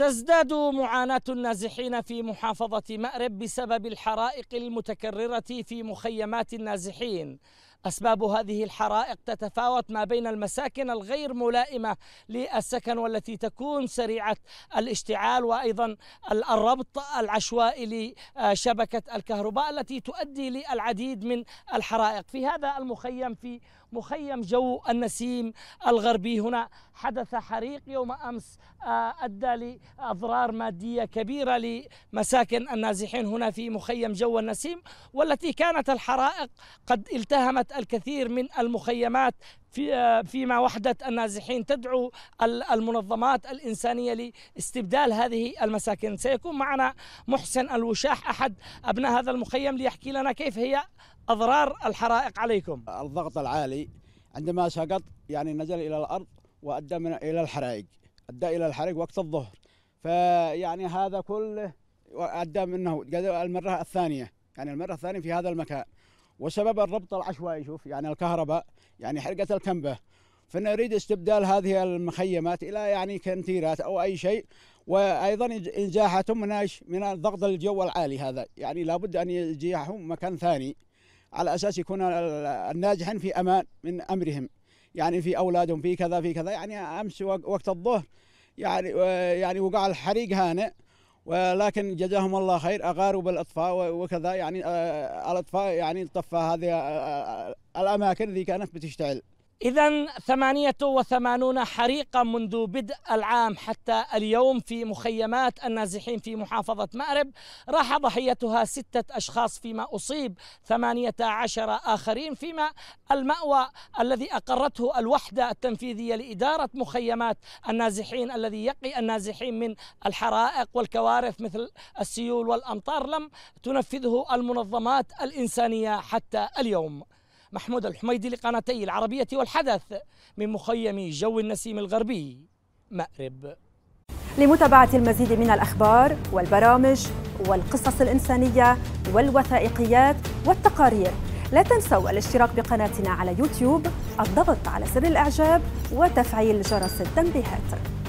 تزداد معاناة النازحين في محافظة مأرب بسبب الحرائق المتكررة في مخيمات النازحين أسباب هذه الحرائق تتفاوت ما بين المساكن الغير ملائمة للسكن والتي تكون سريعة الاشتعال وأيضا الربط العشوائي لشبكة الكهرباء التي تؤدي للعديد من الحرائق في هذا المخيم في مخيم جو النسيم الغربي هنا حدث حريق يوم أمس آه، أدى لأضرار مادية كبيرة لمساكن النازحين هنا في مخيم جو النسيم والتي كانت الحرائق قد التهمت أقامت الكثير من المخيمات في آه، فيما وحدة النازحين تدعو المنظمات الإنسانية لاستبدال هذه المساكن سيكون معنا محسن الوشاح أحد أبناء هذا المخيم ليحكي لنا كيف هي أضرار الحرائق عليكم الضغط العالي عندما سقط يعني نزل إلى الأرض وأدى من إلى الحرائق أدى إلى الحرائق وقت الظهر فيعني هذا كله أدى منه المرة الثانية يعني المرة الثانية في هذا المكان وسبب الربط العشوائي شوف يعني الكهرباء يعني حرقة الكنبة فنريد استبدال هذه المخيمات إلى يعني كنتيرات أو أي شيء وأيضا إزاحتهم من من الضغط الجو العالي هذا يعني لابد أن يجيحهم مكان ثاني على أساس يكون الناجحين في أمان من أمرهم يعني في أولادهم في كذا في كذا يعني أمس وقت الظهر يعني يعني وقع الحريق هانئ ولكن جزاهم الله خير اغاروا بالاطفاء وكذا يعني آه، آه، الاطفاء يعني طفى هذه آه، الاماكن اللي كانت بتشتعل إذا 88 حريقة منذ بدء العام حتى اليوم في مخيمات النازحين في محافظة مأرب راح ضحيتها ستة أشخاص فيما أصيب 18 آخرين فيما المأوى الذي أقرته الوحدة التنفيذية لإدارة مخيمات النازحين الذي يقي النازحين من الحرائق والكوارث مثل السيول والأمطار لم تنفذه المنظمات الإنسانية حتى اليوم محمود الحميدي لقناتي العربية والحدث من مخيم جو النسيم الغربي مأرب لمتابعة المزيد من الأخبار والبرامج والقصص الإنسانية والوثائقيات والتقارير لا تنسوا الاشتراك بقناتنا على يوتيوب الضغط على زر الإعجاب وتفعيل جرس التنبيهات